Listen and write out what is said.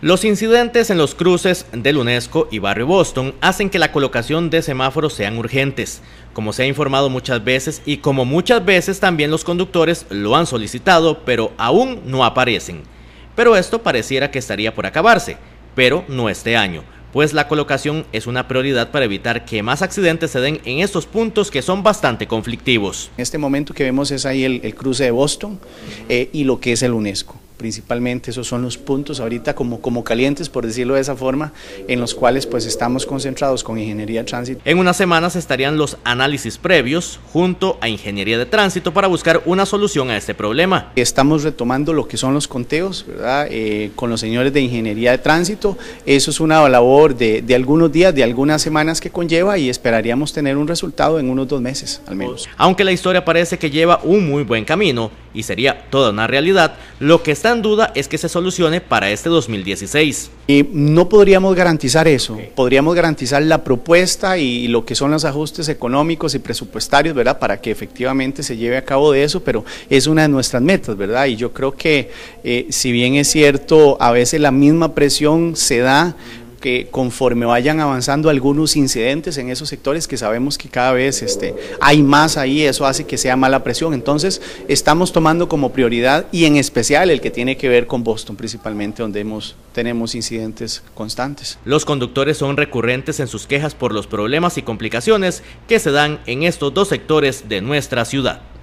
Los incidentes en los cruces del UNESCO y Barrio Boston hacen que la colocación de semáforos sean urgentes, como se ha informado muchas veces y como muchas veces también los conductores lo han solicitado, pero aún no aparecen. Pero esto pareciera que estaría por acabarse, pero no este año, pues la colocación es una prioridad para evitar que más accidentes se den en estos puntos que son bastante conflictivos. En este momento que vemos es ahí el, cruce de Boston eh, y lo que es el UNESCO principalmente esos son los puntos ahorita como, como calientes, por decirlo de esa forma, en los cuales pues estamos concentrados con Ingeniería de Tránsito. En unas semanas estarían los análisis previos junto a Ingeniería de Tránsito para buscar una solución a este problema. Estamos retomando lo que son los conteos, ¿verdad? Eh, con los señores de Ingeniería de Tránsito, eso es una labor de, de algunos días, de algunas semanas que conlleva y esperaríamos tener un resultado en unos dos meses al menos. Aunque la historia parece que lleva un muy buen camino, y sería toda una realidad, lo que está en duda es que se solucione para este 2016. Y no podríamos garantizar eso, podríamos garantizar la propuesta y lo que son los ajustes económicos y presupuestarios, ¿verdad? Para que efectivamente se lleve a cabo de eso, pero es una de nuestras metas, ¿verdad? Y yo creo que eh, si bien es cierto, a veces la misma presión se da que conforme vayan avanzando algunos incidentes en esos sectores que sabemos que cada vez este, hay más ahí, eso hace que sea mala presión. Entonces, estamos tomando como prioridad y en especial el que tiene que ver con Boston principalmente, donde tenemos incidentes constantes. Los conductores son recurrentes en sus quejas por los problemas y complicaciones que se dan en estos dos sectores de nuestra ciudad.